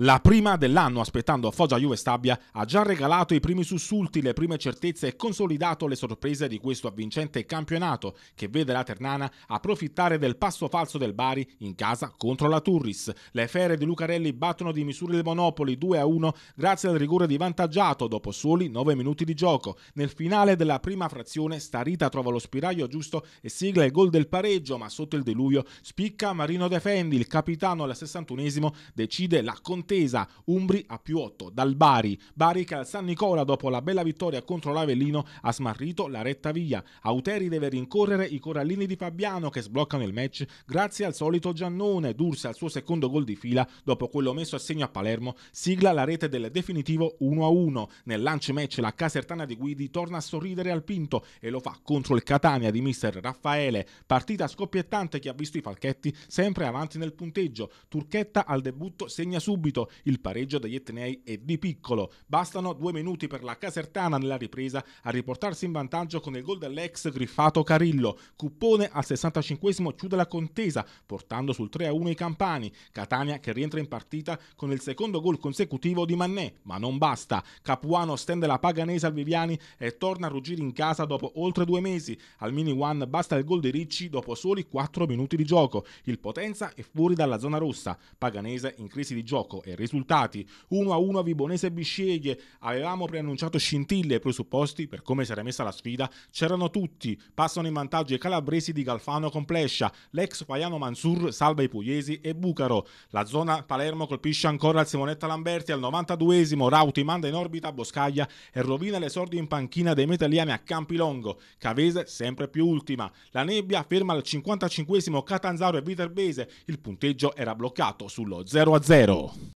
La prima dell'anno aspettando Foggia Juve Stabia ha già regalato i primi sussulti, le prime certezze e consolidato le sorprese di questo avvincente campionato che vede la Ternana approfittare del passo falso del Bari in casa contro la Turris. Le fere di Lucarelli battono di misura il Monopoli 2-1 grazie al rigore di vantaggiato dopo soli 9 minuti di gioco. Nel finale della prima frazione Starita trova lo spiraglio giusto e sigla il gol del pareggio ma sotto il diluvio spicca Marino Defendi, il capitano al 61esimo decide la continuità intesa Umbri a più 8 dal Bari. Bari che al San Nicola dopo la bella vittoria contro l'Avellino ha smarrito la retta via. Auteri deve rincorrere i corallini di Fabiano che sbloccano il match grazie al solito Giannone. D'Ursa al suo secondo gol di fila dopo quello messo a segno a Palermo sigla la rete del definitivo 1-1. Nel lunch match la casertana di Guidi torna a sorridere al Pinto e lo fa contro il Catania di mister Raffaele. Partita scoppiettante che ha visto i Falchetti sempre avanti nel punteggio. Turchetta al debutto segna subito subito il pareggio degli Etnei è Di Piccolo. Bastano due minuti per la Casertana nella ripresa a riportarsi in vantaggio con il gol dell'ex griffato Carillo. Cuppone al 65 chiude la contesa, portando sul 3-1 i campani. Catania che rientra in partita con il secondo gol consecutivo di Mannè, ma non basta. Capuano stende la paganese al Viviani e torna a ruggire in casa dopo oltre due mesi. Al mini one basta il gol di Ricci dopo soli 4 minuti di gioco. Il Potenza è fuori dalla zona rossa. Paganese in crisi di gioco e risultati. 1-1 Vibonese Bisceglie, avevamo preannunciato scintille e presupposti per come si era messa la sfida, c'erano tutti, passano in vantaggio i calabresi di Galfano con Plescia, l'ex Faiano Mansur salva i pugliesi e Bucaro. La zona Palermo colpisce ancora il Simonetta Lamberti al 92esimo, Rauti manda in orbita Boscaglia e rovina l'esordio in panchina dei metalliani a Campilongo, Cavese sempre più ultima. La nebbia ferma al 55esimo Catanzaro e Viterbese, il punteggio era bloccato sullo 0-0.